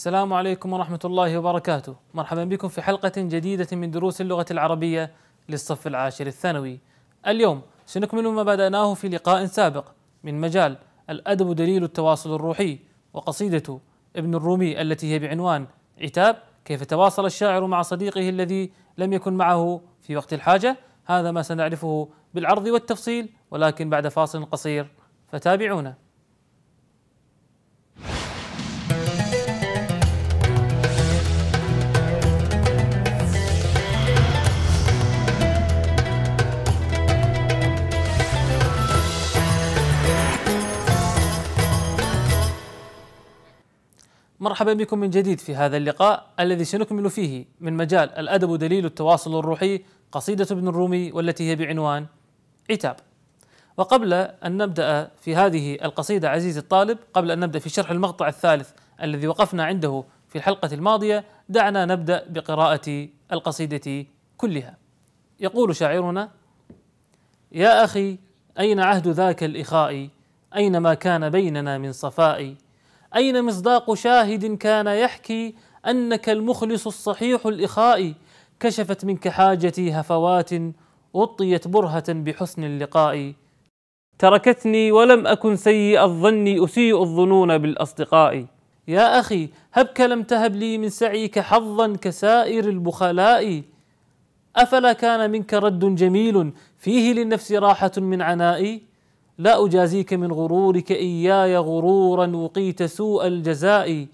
السلام عليكم ورحمة الله وبركاته مرحبا بكم في حلقة جديدة من دروس اللغة العربية للصف العاشر الثانوي اليوم سنكمل ما بدأناه في لقاء سابق من مجال الأدب دليل التواصل الروحي وقصيدة ابن الرومي التي هي بعنوان عتاب كيف تواصل الشاعر مع صديقه الذي لم يكن معه في وقت الحاجة هذا ما سنعرفه بالعرض والتفصيل ولكن بعد فاصل قصير فتابعونا مرحبا بكم من جديد في هذا اللقاء الذي سنكمل فيه من مجال الأدب دليل التواصل الروحي قصيدة ابن الرومي والتي هي بعنوان عتاب وقبل أن نبدأ في هذه القصيدة عزيزي الطالب قبل أن نبدأ في شرح المقطع الثالث الذي وقفنا عنده في الحلقة الماضية دعنا نبدأ بقراءة القصيدة كلها يقول شاعرنا يا أخي أين عهد ذاك الإخاء أين ما كان بيننا من صفاء أين مصداق شاهد كان يحكي أنك المخلص الصحيح الإخاء كشفت منك حاجتي هفوات أطيت برهة بحسن اللقاء تركتني ولم أكن سيء الظن أسيء الظنون بالأصدقاء يا أخي هبك لم تهب لي من سعيك حظا كسائر البخلاء أفلا كان منك رد جميل فيه للنفس راحة من عنائي لا اجازيك من غرورك اياي غرورا وقيت سوء الجزاء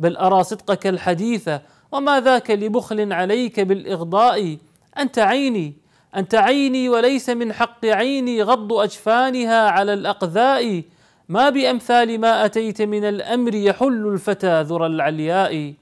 بل ارى صدقك الحديث وما ذاك لبخل عليك بالاغضاء انت عيني انت عيني وليس من حق عيني غض اجفانها على الاقذاء ما بامثال ما اتيت من الامر يحل الفتى ذرى العلياء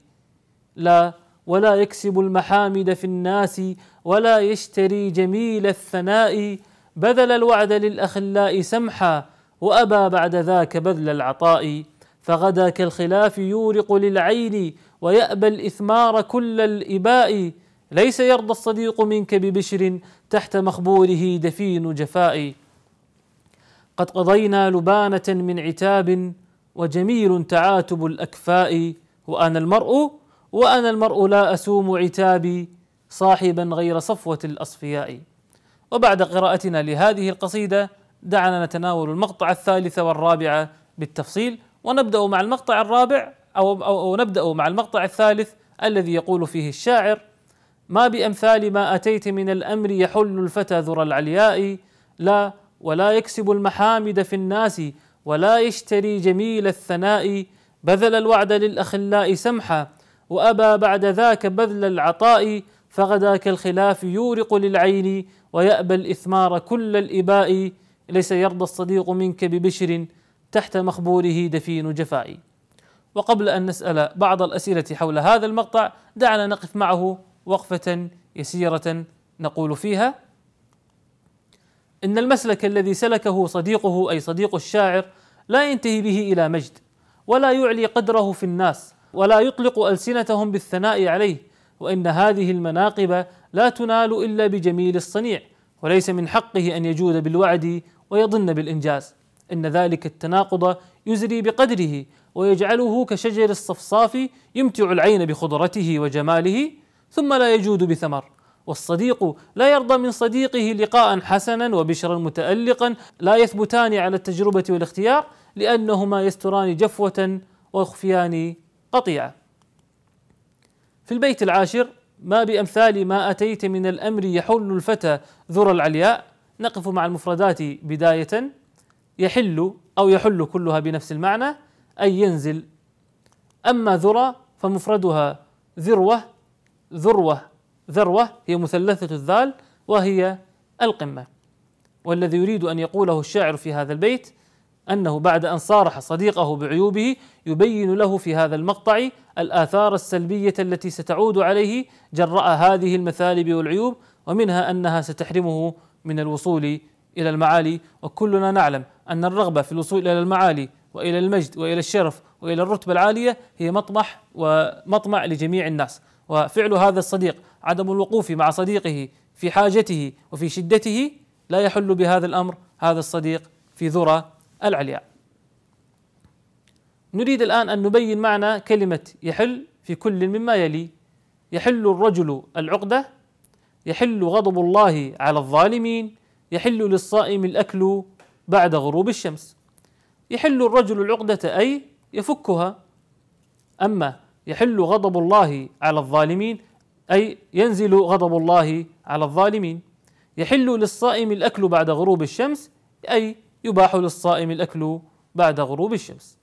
لا ولا يكسب المحامد في الناس ولا يشتري جميل الثناء بذل الوعد للأخلاء سمحا وأبى بعد ذاك بذل العطاء فغدا كالخلاف يورق للعين ويأبى الإثمار كل الإباء ليس يرضى الصديق منك ببشر تحت مخبوره دفين جفاء قد قضينا لبانة من عتاب وجميل تعاتب الأكفاء وأنا المرء وأنا المرء لا أسوم عتابي صاحبا غير صفوة الأصفياء وبعد قراءتنا لهذه القصيدة دعنا نتناول المقطع الثالث والرابع بالتفصيل ونبدأ مع المقطع الرابع أو, أو, أو نبدأ مع المقطع الثالث الذي يقول فيه الشاعر ما بأمثال ما أتيت من الأمر يحل الفتى ذرى العلياء لا ولا يكسب المحامد في الناس ولا يشتري جميل الثناء بذل الوعد للأخلاء سمحا وأبى بعد ذاك بذل العطاء فغدا كالخلاف يورق للعين ويأبى الإثمار كل الإباء ليس يرضى الصديق منك ببشر تحت مخبوره دفين جفاء وقبل أن نسأل بعض الأسئلة حول هذا المقطع دعنا نقف معه وقفة يسيرة نقول فيها إن المسلك الذي سلكه صديقه أي صديق الشاعر لا ينتهي به إلى مجد ولا يعلي قدره في الناس ولا يطلق ألسنتهم بالثناء عليه وان هذه المناقب لا تنال الا بجميل الصنيع وليس من حقه ان يجود بالوعد ويظن بالانجاز ان ذلك التناقض يزري بقدره ويجعله كشجر الصفصاف يمتع العين بخضرته وجماله ثم لا يجود بثمر والصديق لا يرضى من صديقه لقاء حسنا وبشرا متألقا لا يثبتان على التجربة والاختيار لأنهما يستران جفوة ويخفيان قطيعة في البيت العاشر ما بأمثال ما أتيت من الأمر يحل الفتى ذر العلياء نقف مع المفردات بداية يحل أو يحل كلها بنفس المعنى أي ينزل أما ذرة فمفردها ذروة ذروة ذروة هي مثلثة الذال وهي القمة والذي يريد أن يقوله الشاعر في هذا البيت انه بعد ان صارح صديقه بعيوبه يبين له في هذا المقطع الاثار السلبيه التي ستعود عليه جراء هذه المثالب والعيوب ومنها انها ستحرمه من الوصول الى المعالي وكلنا نعلم ان الرغبه في الوصول الى المعالي والى المجد والى الشرف والى الرتبه العاليه هي مطمح ومطمع لجميع الناس وفعل هذا الصديق عدم الوقوف مع صديقه في حاجته وفي شدته لا يحل بهذا الامر هذا الصديق في ذرى العلياء نريد الآن أن نبين معنى كلمة يحل في كل مما يلي يحل الرجل العقدة يحل غضب الله على الظالمين يحل للصائم الأكل بعد غروب الشمس يحل الرجل العقدة أي يفكها أما يحل غضب الله على الظالمين أي ينزل غضب الله على الظالمين يحل للصائم الأكل بعد غروب الشمس أي يباح للصائم الأكل بعد غروب الشمس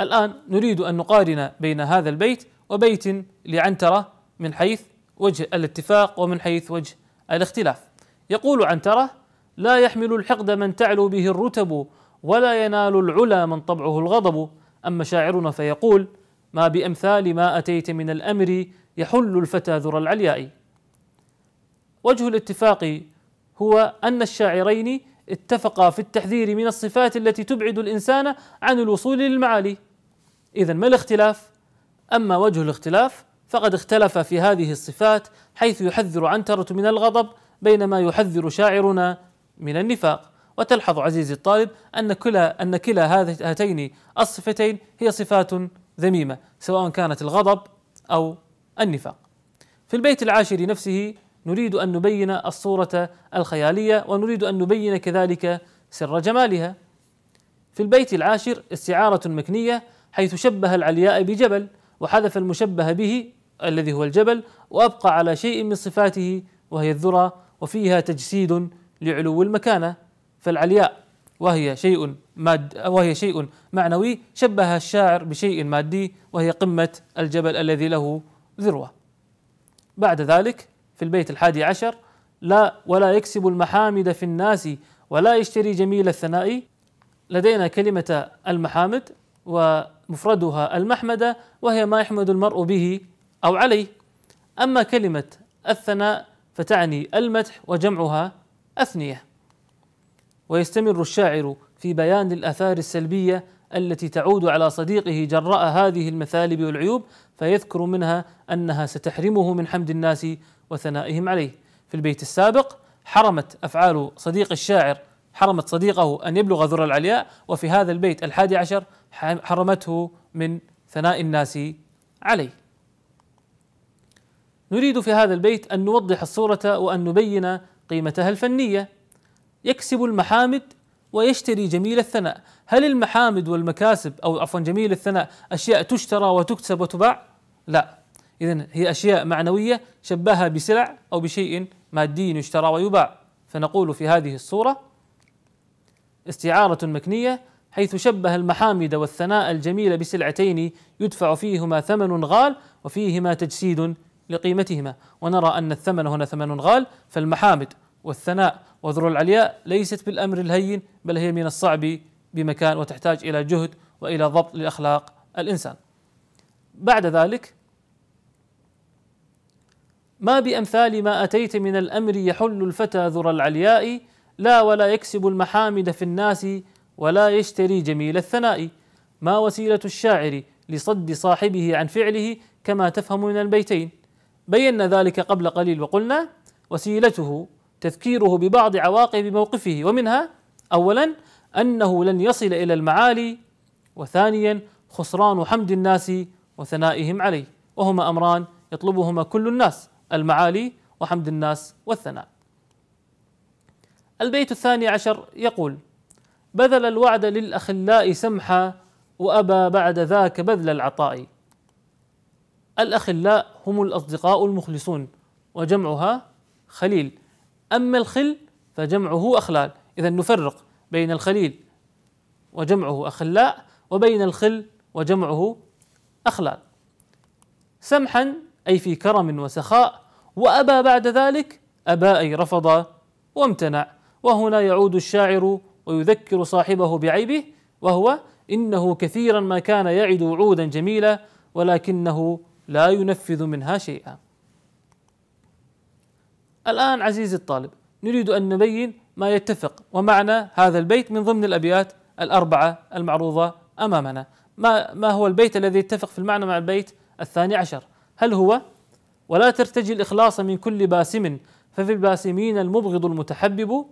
الآن نريد أن نقارن بين هذا البيت وبيت لعنترة من حيث وجه الاتفاق ومن حيث وجه الاختلاف يقول عنترة لا يحمل الحقد من تعلو به الرتب ولا ينال العلا من طبعه الغضب أما شاعرنا فيقول ما بأمثال ما أتيت من الأمر يحل الفتى ذرى العلياء وجه الاتفاق هو أن الشاعرين اتفقا في التحذير من الصفات التي تبعد الإنسان عن الوصول للمعالي إذا ما الاختلاف؟ أما وجه الاختلاف فقد اختلف في هذه الصفات حيث يحذر عنترة من الغضب بينما يحذر شاعرنا من النفاق وتلحظ عزيزي الطالب أن كلا أن كلا هاتين الصفتين هي صفات ذميمة سواء كانت الغضب أو النفاق في البيت العاشر نفسه نريد أن نبين الصورة الخيالية ونريد أن نبين كذلك سر جمالها في البيت العاشر استعارة مكنية حيث شبه العلياء بجبل وحذف المشبه به الذي هو الجبل وأبقى على شيء من صفاته وهي الذرة وفيها تجسيد لعلو المكانة فالعلياء وهي شيء ماد وهي شيء معنوي شبه الشاعر بشيء مادي وهي قمة الجبل الذي له ذروة بعد ذلك في البيت الحادي عشر لا ولا يكسب المحامد في الناس ولا يشتري جميل الثناء لدينا كلمة المحامد ومفردها المحمدة وهي ما يحمد المرء به أو عليه أما كلمة الثناء فتعني المدح وجمعها أثنية ويستمر الشاعر في بيان الآثار السلبية التي تعود على صديقه جراء هذه المثالب والعيوب فيذكر منها أنها ستحرمه من حمد الناس وثنائهم عليه في البيت السابق حرمت أفعال صديق الشاعر حرمت صديقه أن يبلغ ذر العلياء وفي هذا البيت الحادي عشر حرمته من ثناء الناس عليه نريد في هذا البيت أن نوضح الصورة وأن نبين قيمتها الفنية يكسب المحامد ويشتري جميل الثناء هل المحامد والمكاسب أو عفوا جميل الثناء أشياء تشترى وتكسب وتباع لا إذا هي أشياء معنوية شبهها بسلع أو بشيء مادي يشترى ويباع فنقول في هذه الصورة استعارة مكنية حيث شبه المحامد والثناء الجميل بسلعتين يدفع فيهما ثمن غال وفيهما تجسيد لقيمتهما ونرى أن الثمن هنا ثمن غال فالمحامد والثناء وذر العلياء ليست بالأمر الهين بل هي من الصعب بمكان وتحتاج إلى جهد وإلى ضبط لأخلاق الإنسان بعد ذلك ما بأمثال ما أتيت من الأمر يحل الفتى ذرى العلياء لا ولا يكسب المحامد في الناس ولا يشتري جميل الثناء ما وسيلة الشاعر لصد صاحبه عن فعله كما تفهم من البيتين بينا ذلك قبل قليل وقلنا وسيلته تذكيره ببعض عواقب موقفه ومنها اولا انه لن يصل الى المعالي وثانيا خسران حمد الناس وثنائهم عليه وهما امران يطلبهما كل الناس المعالي وحمد الناس والثناء البيت الثاني عشر يقول بذل الوعد للأخلاء سمحا وأبى بعد ذاك بذل العطاء الأخلاء هم الأصدقاء المخلصون وجمعها خليل أما الخل فجمعه أخلال إذا نفرق بين الخليل وجمعه أخلاء وبين الخل وجمعه أخلال سمحا أي في كرم وسخاء وأبى بعد ذلك أبى أي رفض وامتنع وهنا يعود الشاعر ويذكر صاحبه بعيبه وهو إنه كثيرا ما كان يعد وعودا جميلة ولكنه لا ينفذ منها شيئا الآن عزيزي الطالب نريد أن نبين ما يتفق ومعنى هذا البيت من ضمن الأبيات الأربعة المعروضة أمامنا ما, ما هو البيت الذي يتفق في المعنى مع البيت الثاني عشر هل هو ولا ترتجي الإخلاص من كل باسم ففي الباسمين المبغض المتحبب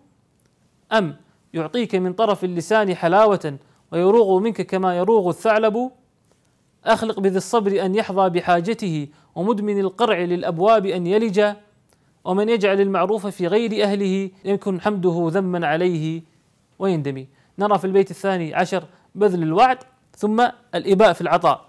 أم يعطيك من طرف اللسان حلاوة ويروغ منك كما يروغ الثعلب أخلق بذي الصبر أن يحظى بحاجته ومدمن القرع للأبواب أن يلج ومن يجعل المعروف في غير أهله يكن حمده ذما عليه ويندمي نرى في البيت الثاني عشر بذل الوعد ثم الإباء في العطاء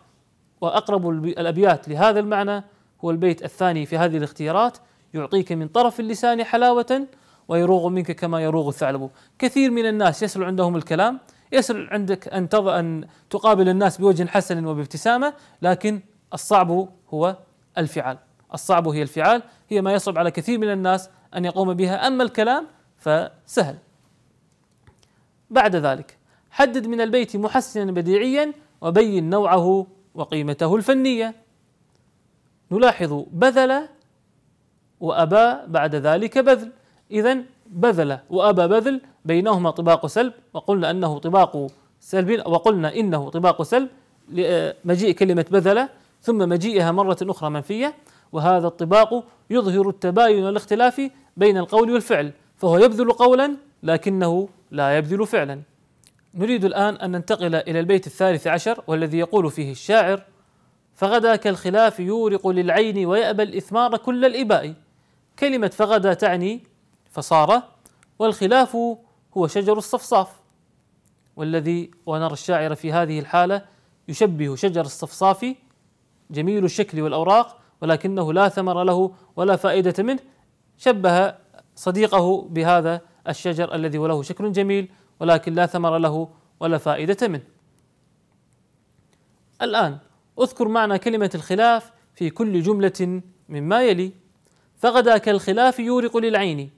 وأقرب الأبيات لهذا المعنى هو البيت الثاني في هذه الاختيارات يعطيك من طرف اللسان حلاوة ويروغ منك كما يروغ الثعلب كثير من الناس يسهل عندهم الكلام يسهل عندك أن تض... أن تقابل الناس بوجه حسن وبابتسامة لكن الصعب هو الفعال الصعب هي الفعال هي ما يصعب على كثير من الناس أن يقوم بها أما الكلام فسهل بعد ذلك حدد من البيت محسنا بديعيا وبين نوعه وقيمته الفنيه نلاحظ بذل وأبى بعد ذلك بذل إذا بذل وأبى بذل بينهما طباق سلب وقلنا أنه طباق سلب وقلنا إنه طباق سلب لمجيء كلمة بذل ثم مجيئها مرة أخرى منفية وهذا الطباق يظهر التباين والاختلاف بين القول والفعل فهو يبذل قولا لكنه لا يبذل فعلا نريد الآن أن ننتقل إلى البيت الثالث عشر والذي يقول فيه الشاعر فغدا كالخلاف يورق للعين ويأبى الإثمار كل الإباء كلمة فغدا تعني فصار والخلاف هو شجر الصفصاف والذي ونرى الشاعر في هذه الحالة يشبه شجر الصفصاف جميل الشكل والأوراق ولكنه لا ثمر له ولا فائدة منه شبه صديقه بهذا الشجر الذي وله شكل جميل ولكن لا ثمر له ولا فائدة منه الآن اذكر معنى كلمة الخلاف في كل جملة مما يلي فغدا كالخلاف يورق للعين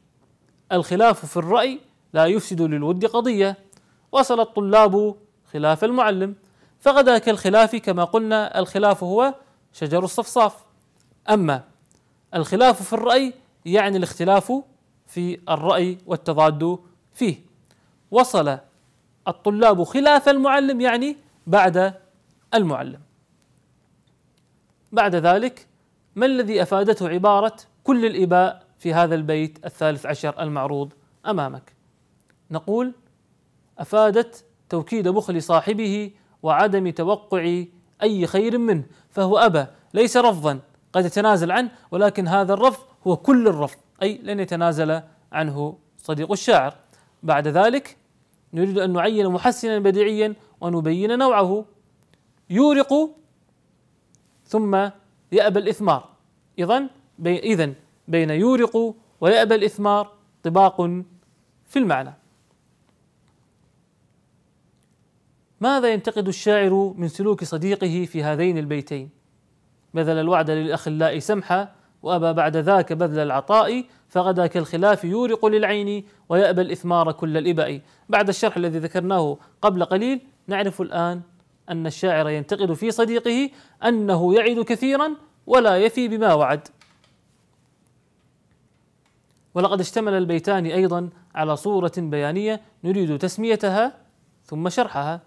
الخلاف في الرأي لا يفسد للود قضية وصل الطلاب خلاف المعلم فغدا كالخلاف كما قلنا الخلاف هو شجر الصفصاف أما الخلاف في الرأي يعني الاختلاف في الرأي والتضاد فيه وصل الطلاب خلاف المعلم يعني بعد المعلم بعد ذلك ما الذي افادته عباره كل الاباء في هذا البيت الثالث عشر المعروض امامك نقول افادت توكيد بخل صاحبه وعدم توقع اي خير منه فهو ابى ليس رفضا قد يتنازل عنه ولكن هذا الرفض هو كل الرفض اي لن يتنازل عنه صديق الشاعر بعد ذلك نريد ان نعين محسنا بديعيا ونبين نوعه يورق ثم يأبى الإثمار إذا إذا بين يورق ويأبى الإثمار طباق في المعنى ماذا ينتقد الشاعر من سلوك صديقه في هذين البيتين بذل الوعد للأخلاء سمحا وأبى بعد ذاك بذل العطاء فغدا كالخلاف يورق للعين ويأبى الإثمار كل الإباء بعد الشرح الذي ذكرناه قبل قليل نعرف الآن أن الشاعر ينتقد في صديقه أنه يعد كثيرا ولا يفي بما وعد ولقد اشتمل البيتان أيضا على صورة بيانية نريد تسميتها ثم شرحها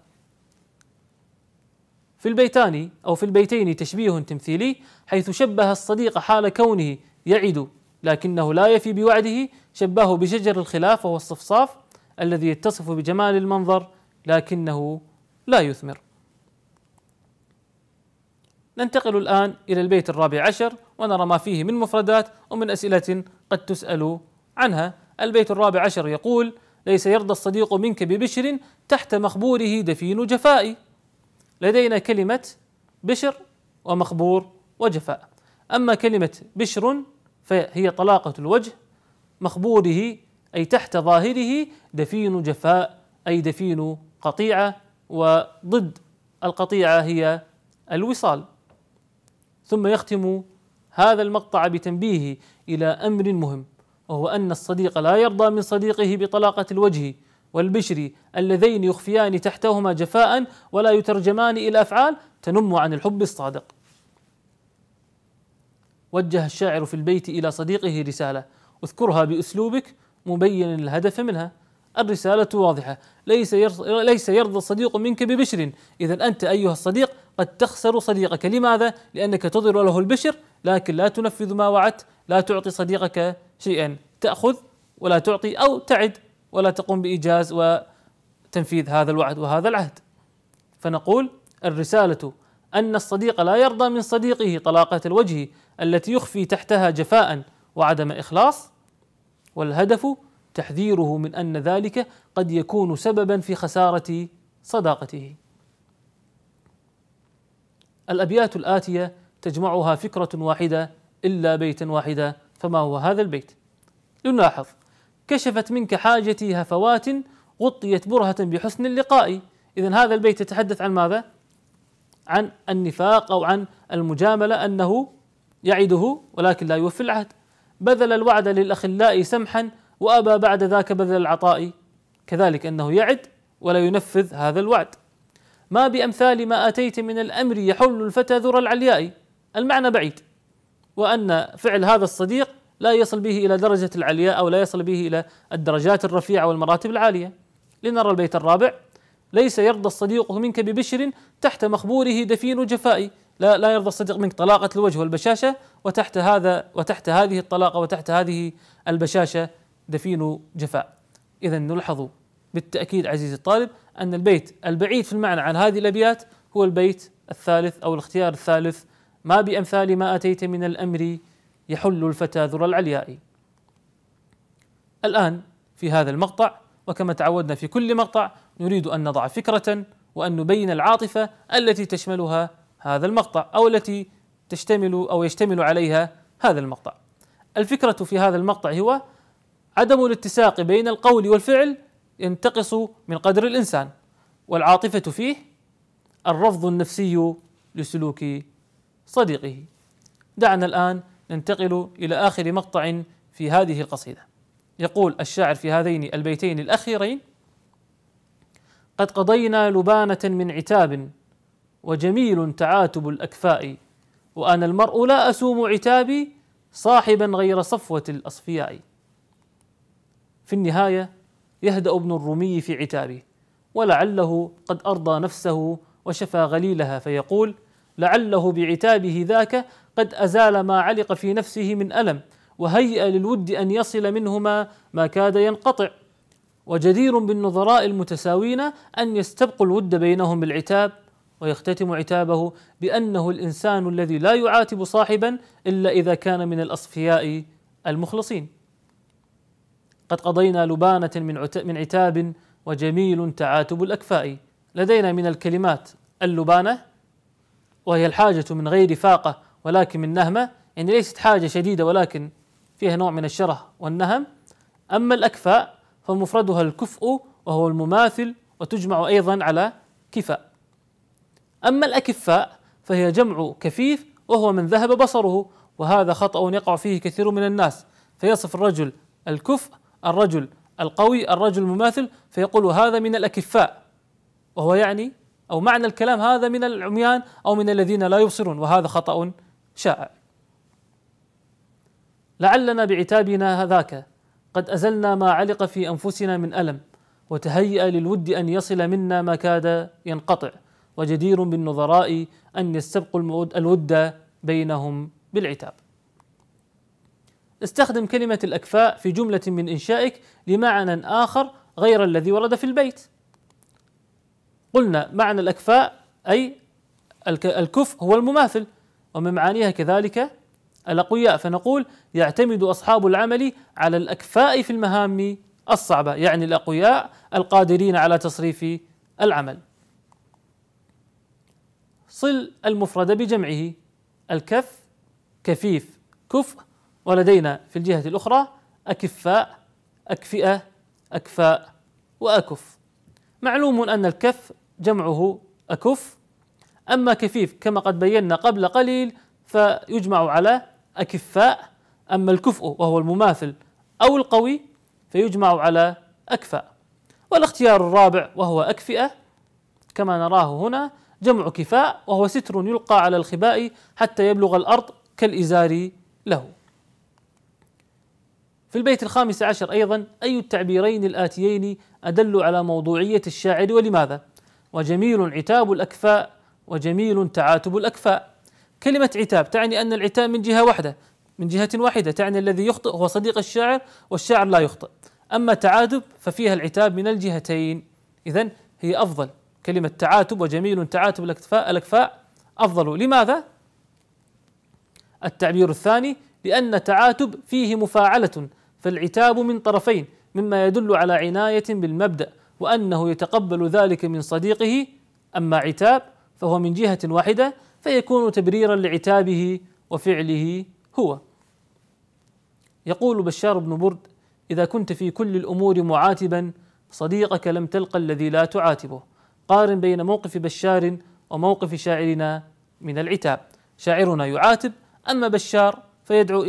في البيتان أو في البيتين تشبيه تمثيلي حيث شبه الصديق حال كونه يعد لكنه لا يفي بوعده شبهه بشجر الخلاف وهو الصفصاف الذي يتصف بجمال المنظر لكنه لا يثمر ننتقل الآن إلى البيت الرابع عشر ونرى ما فيه من مفردات ومن أسئلة قد تسأل عنها البيت الرابع عشر يقول ليس يرضى الصديق منك ببشر تحت مخبوره دفين جفاء لدينا كلمة بشر ومخبور وجفاء أما كلمة بشر فهي طلاقة الوجه مخبوره أي تحت ظاهره دفين جفاء أي دفين قطيعة وضد القطيعة هي الوصال ثم يختم هذا المقطع بتنبيه الى امر مهم وهو ان الصديق لا يرضى من صديقه بطلاقه الوجه والبشر اللذين يخفيان تحتهما جفاء ولا يترجمان الى افعال تنم عن الحب الصادق. وجه الشاعر في البيت الى صديقه رساله اذكرها باسلوبك مبينا الهدف منها الرسالة واضحة ليس ليس يرضى الصديق منك ببشر إذا أنت أيها الصديق قد تخسر صديقك لماذا؟ لأنك تظهر له البشر لكن لا تنفذ ما وعدت لا تعطي صديقك شيئا تأخذ ولا تعطي أو تعد ولا تقوم بإيجاز وتنفيذ هذا الوعد وهذا العهد فنقول الرسالة أن الصديق لا يرضى من صديقه طلاقة الوجه التي يخفي تحتها جفاء وعدم إخلاص والهدف تحذيره من ان ذلك قد يكون سببا في خساره صداقته. الابيات الاتيه تجمعها فكره واحده الا بيتا واحدا فما هو هذا البيت؟ لنلاحظ كشفت منك حاجتي هفوات غطيت برهة بحسن اللقاء إذا هذا البيت يتحدث عن ماذا؟ عن النفاق أو عن المجاملة أنه يعده ولكن لا يوفي العهد بذل الوعد للأخلاء سمحا وابى بعد ذاك بذل العطاء كذلك انه يعد ولا ينفذ هذا الوعد ما بامثال ما اتيت من الامر يحل الفتى ذرى العلياء المعنى بعيد وان فعل هذا الصديق لا يصل به الى درجه العلياء او لا يصل به الى الدرجات الرفيعه والمراتب العاليه لنرى البيت الرابع ليس يرضى الصديق منك ببشر تحت مخبوره دفين جفائي لا لا يرضى الصديق منك طلاقة الوجه والبشاشة وتحت هذا وتحت هذه الطلاقة وتحت هذه البشاشة دفين جفاء إذا نلحظ بالتأكيد عزيزي الطالب أن البيت البعيد في المعنى عن هذه الأبيات هو البيت الثالث أو الاختيار الثالث ما بأمثال ما أتيت من الأمر يحل الفتى ذر العلياء الآن في هذا المقطع وكما تعودنا في كل مقطع نريد أن نضع فكرة وأن نبين العاطفة التي تشملها هذا المقطع أو التي تشتمل أو يشتمل عليها هذا المقطع الفكرة في هذا المقطع هو عدم الاتساق بين القول والفعل ينتقص من قدر الانسان والعاطفه فيه الرفض النفسي لسلوك صديقه دعنا الان ننتقل الى اخر مقطع في هذه القصيده يقول الشاعر في هذين البيتين الاخيرين قد قضينا لبانه من عتاب وجميل تعاتب الاكفاء وانا المرء لا اسوم عتابي صاحبا غير صفوه الاصفياء في النهايه يهدا ابن الرومي في عتابه ولعله قد ارضى نفسه وشفى غليلها فيقول لعله بعتابه ذاك قد ازال ما علق في نفسه من الم وهيئ للود ان يصل منهما ما كاد ينقطع وجدير بالنظراء المتساوين ان يستبقوا الود بينهم بالعتاب ويختتم عتابه بانه الانسان الذي لا يعاتب صاحبا الا اذا كان من الاصفياء المخلصين قد قضينا لبانة من من عتاب وجميل تعاتب الأكفاء لدينا من الكلمات اللبانة وهي الحاجة من غير فاقة ولكن من نهمة يعني ليست حاجة شديدة ولكن فيها نوع من الشره والنهم أما الأكفاء فمفردها الكفء وهو المماثل وتجمع أيضا على كفاء أما الأكفاء فهي جمع كفيف وهو من ذهب بصره وهذا خطأ يقع فيه كثير من الناس فيصف الرجل الكفء الرجل القوي الرجل المماثل فيقول هذا من الاكفاء وهو يعني او معنى الكلام هذا من العميان او من الذين لا يبصرون وهذا خطا شائع لعلنا بعتابنا ذاك قد ازلنا ما علق في انفسنا من الم وتهيأ للود ان يصل منا ما كاد ينقطع وجدير بالنظراء ان يستبقوا الود بينهم بالعتاب استخدم كلمة الأكفاء في جملة من إنشائك لمعنى آخر غير الذي ورد في البيت. قلنا معنى الأكفاء أي الكف هو المماثل ومن معانيها كذلك الأقوياء فنقول يعتمد أصحاب العمل على الأكفاء في المهام الصعبة يعني الأقوياء القادرين على تصريف العمل. صل المفرد بجمعه الكف كفيف كف ولدينا في الجهة الأخرى أكفاء أكفئة أكفاء وأكف معلوم أن الكف جمعه أكف أما كفيف كما قد بينا قبل قليل فيجمع على أكفاء أما الكفء وهو المماثل أو القوي فيجمع على أكفاء والاختيار الرابع وهو أكفئة كما نراه هنا جمع كفاء وهو ستر يلقى على الخباء حتى يبلغ الأرض كالإزار له في البيت الخامس عشر أيضا أي التعبيرين الآتيين أدل على موضوعية الشاعر ولماذا؟ وجميل عتاب الأكفاء وجميل تعاتب الأكفاء كلمة عتاب تعني أن العتاب من جهة واحدة من جهة واحدة تعني الذي يخطئ هو صديق الشاعر والشاعر لا يخطئ أما تعاتب ففيها العتاب من الجهتين إذا هي أفضل كلمة تعاتب وجميل تعاتب الأكفاء الأكفاء أفضل لماذا؟ التعبير الثاني لأن تعاتب فيه مفاعلة فالعتاب من طرفين مما يدل على عناية بالمبدأ وأنه يتقبل ذلك من صديقه أما عتاب فهو من جهة واحدة فيكون تبريرا لعتابه وفعله هو يقول بشار بن برد إذا كنت في كل الأمور معاتبا صديقك لم تلقى الذي لا تعاتبه قارن بين موقف بشار وموقف شاعرنا من العتاب شاعرنا يعاتب أما بشار فيدعو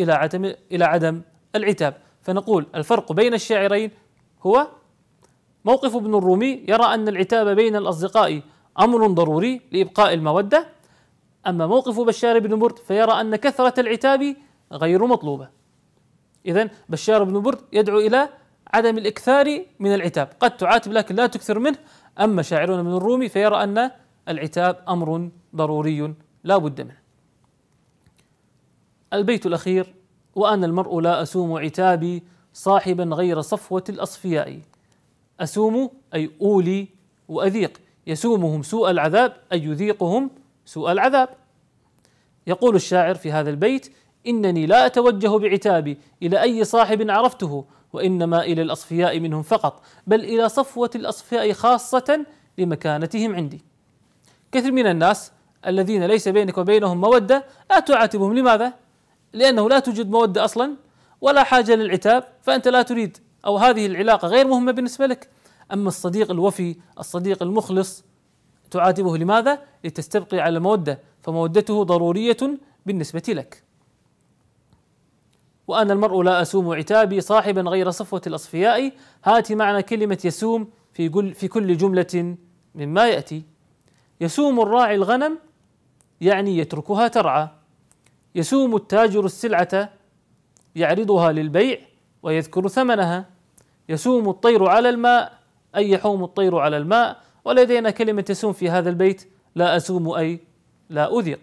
إلى عدم العتاب فنقول الفرق بين الشاعرين هو موقف ابن الرومي يرى أن العتاب بين الأصدقاء أمر ضروري لإبقاء المودة أما موقف بشار بن برد فيرى أن كثرة العتاب غير مطلوبة إذا بشار بن برد يدعو إلى عدم الإكثار من العتاب قد تعاتب لكن لا تكثر منه أما شاعرون من الرومي فيرى أن العتاب أمر ضروري لا بد منه البيت الأخير وأنا المرء لا أسوم عتابي صاحبا غير صفوة الأصفياء أسوم أي أولي وأذيق يسومهم سوء العذاب أي يذيقهم سوء العذاب يقول الشاعر في هذا البيت إنني لا أتوجه بعتابي إلى أي صاحب عرفته وإنما إلى الأصفياء منهم فقط بل إلى صفوة الأصفياء خاصة لمكانتهم عندي كثير من الناس الذين ليس بينك وبينهم مودة لا تعاتبهم لماذا؟ لأنه لا توجد مودة أصلا ولا حاجة للعتاب فأنت لا تريد أو هذه العلاقة غير مهمة بالنسبة لك أما الصديق الوفي الصديق المخلص تعاتبه لماذا؟ لتستبقي على المودة فمودته ضرورية بالنسبة لك وأنا المرء لا أسوم عتابي صاحبا غير صفوة الأصفياء هات معنى كلمة يسوم في, كل, في كل جملة مما يأتي يسوم الراعي الغنم يعني يتركها ترعى يسوم التاجر السلعة يعرضها للبيع ويذكر ثمنها يسوم الطير على الماء أي يحوم الطير على الماء ولدينا كلمة يسوم في هذا البيت لا أسوم أي لا أذيق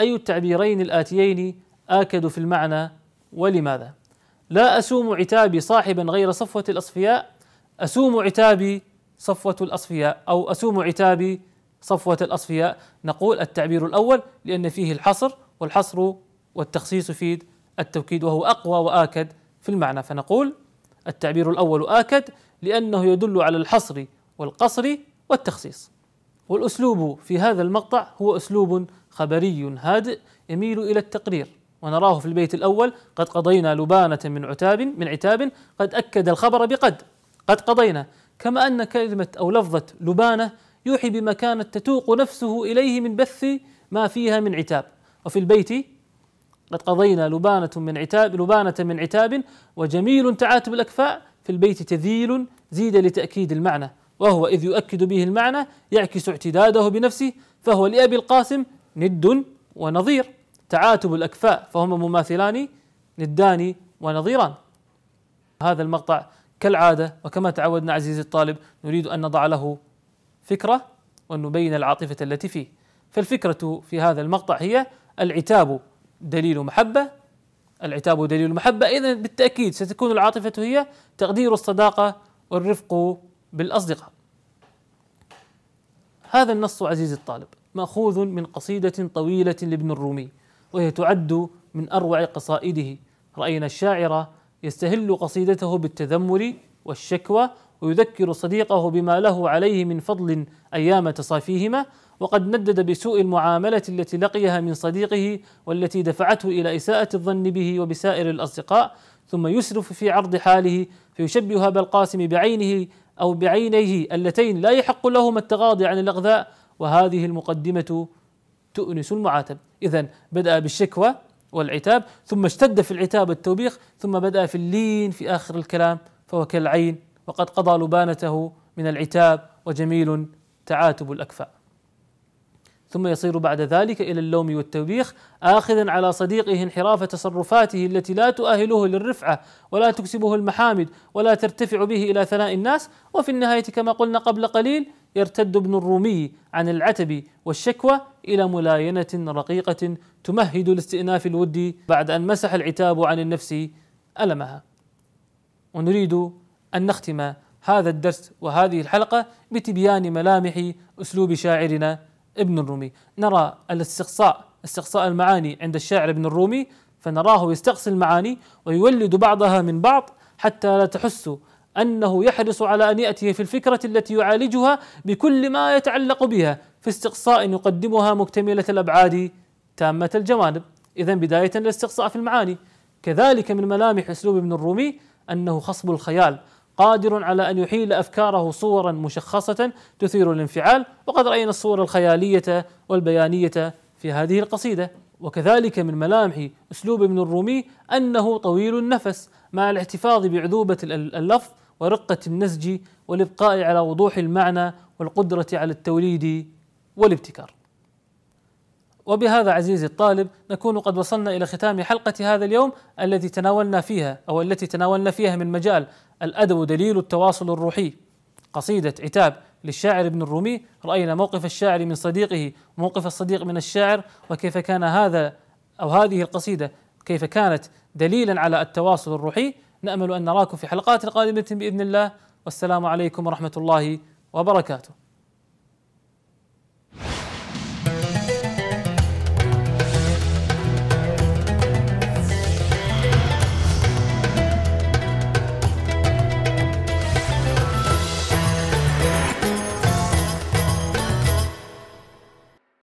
أي التعبيرين الآتيين آكد في المعنى ولماذا لا أسوم عتابي صاحبا غير صفوة الأصفياء أسوم عتابي صفوة الأصفياء أو أسوم عتابي صفوة الأصفياء نقول التعبير الأول لأن فيه الحصر والحصر والتخصيص يفيد التوكيد وهو أقوى وآكد في المعنى فنقول التعبير الأول آكد لأنه يدل على الحصر والقصر والتخصيص والأسلوب في هذا المقطع هو أسلوب خبري هادئ يميل إلى التقرير ونراه في البيت الأول قد قضينا لبانة من عتاب من عتاب قد أكد الخبر بقد قد قضينا كما أن كلمة أو لفظة لبانة يوحي بما كانت تتوق نفسه إليه من بث ما فيها من عتاب وفي البيت قد قضينا لبانة من عتاب لبانة من عتاب وجميل تعاتب الأكفاء في البيت تذيل زيد لتأكيد المعنى وهو إذ يؤكد به المعنى يعكس اعتداده بنفسه فهو لأبي القاسم ند ونظير تعاتب الأكفاء فهما مماثلان ندان ونظيران هذا المقطع كالعادة وكما تعودنا عزيزي الطالب نريد أن نضع له فكرة ونبين العاطفة التي فيه فالفكرة في هذا المقطع هي العتاب دليل محبة العتاب دليل المحبة إذا بالتأكيد ستكون العاطفة هي تقدير الصداقة والرفق بالأصدقاء هذا النص عزيزي الطالب مأخوذ من قصيدة طويلة لابن الرومي وهي تعد من أروع قصائده رأينا الشاعر يستهل قصيدته بالتذمر والشكوى ويذكر صديقه بما له عليه من فضل ايام تصافيهما وقد ندد بسوء المعامله التي لقيها من صديقه والتي دفعته الى اساءه الظن به وبسائر الاصدقاء ثم يسرف في عرض حاله فيشبه ابا القاسم بعينه او بعينيه اللتين لا يحق لهما التغاضي عن الاغذاء وهذه المقدمه تؤنس المعاتب اذا بدا بالشكوى والعتاب ثم اشتد في العتاب التوبيخ ثم بدا في اللين في اخر الكلام فهو كالعين وقد قضى لبانته من العتاب وجميل تعاتب الأكفاء ثم يصير بعد ذلك إلى اللوم والتوبيخ آخذا على صديقه انحراف تصرفاته التي لا تؤهله للرفعة ولا تكسبه المحامد ولا ترتفع به إلى ثناء الناس وفي النهاية كما قلنا قبل قليل يرتد ابن الرومي عن العتب والشكوى إلى ملاينة رقيقة تمهد لاستئناف الود بعد أن مسح العتاب عن النفس ألمها ونريد أن نختم هذا الدرس وهذه الحلقة بتبيان ملامح أسلوب شاعرنا ابن الرومي نرى الاستقصاء استقصاء المعاني عند الشاعر ابن الرومي فنراه يستقصي المعاني ويولد بعضها من بعض حتى لا تحس انه يحرص على ان ياتي في الفكره التي يعالجها بكل ما يتعلق بها في استقصاء يقدمها مكتمله الابعاد تامه الجوانب، اذا بدايه الاستقصاء في المعاني، كذلك من ملامح اسلوب ابن الرومي انه خصب الخيال قادر على ان يحيل افكاره صورا مشخصه تثير الانفعال وقد راينا الصور الخياليه والبيانيه في هذه القصيده وكذلك من ملامح اسلوب ابن الرومي انه طويل النفس مع الاحتفاظ بعذوبه اللفظ ورقه النسج والابقاء على وضوح المعنى والقدره على التوليد والابتكار وبهذا عزيزي الطالب نكون قد وصلنا الى ختام حلقه هذا اليوم التي تناولنا فيها او التي تناولنا فيها من مجال الادب دليل التواصل الروحي قصيده عتاب للشاعر ابن الرومي راينا موقف الشاعر من صديقه موقف الصديق من الشاعر وكيف كان هذا او هذه القصيده كيف كانت دليلا على التواصل الروحي نامل ان نراكم في حلقات قادمه باذن الله والسلام عليكم ورحمه الله وبركاته